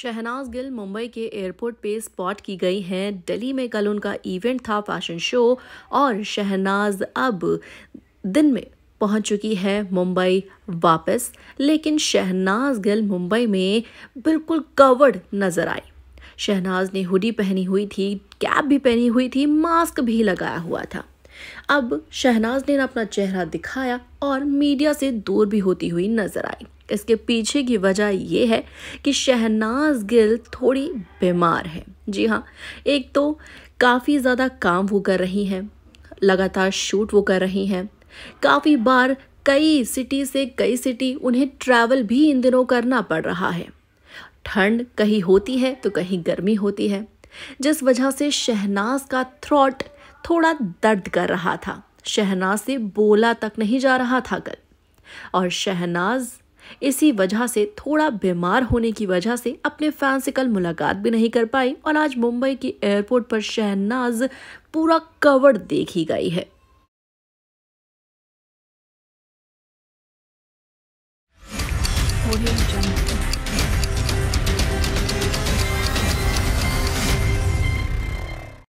शहनाज गिल मुंबई के एयरपोर्ट पे स्पॉट की गई हैं दिल्ली में कल उनका इवेंट था फैशन शो और शहनाज अब दिन में पहुंच चुकी है मुंबई वापस लेकिन शहनाज गिल मुंबई में बिल्कुल कवर्ड नज़र आई शहनाज ने हुडी पहनी हुई थी कैप भी पहनी हुई थी मास्क भी लगाया हुआ था अब शहनाज ने अपना चेहरा दिखाया और मीडिया से दूर भी होती हुई नजर आई इसके पीछे की वजह यह है कि शहनाज गिल थोड़ी बीमार है जी हाँ एक तो काफ़ी ज़्यादा काम वो कर रही हैं लगातार शूट वो कर रही हैं काफ़ी बार कई सिटी से कई सिटी उन्हें ट्रैवल भी इन दिनों करना पड़ रहा है ठंड कहीं होती है तो कहीं गर्मी होती है जिस वजह से शहनाज का थ्रॉट थोड़ा दर्द कर रहा था शहनाज से बोला तक नहीं जा रहा था कल और शहनाज इसी वजह से थोड़ा बीमार होने की वजह से अपने फैन से कल मुलाकात भी नहीं कर पाई और आज मुंबई के एयरपोर्ट पर शहनाज पूरा कवर देखी गई है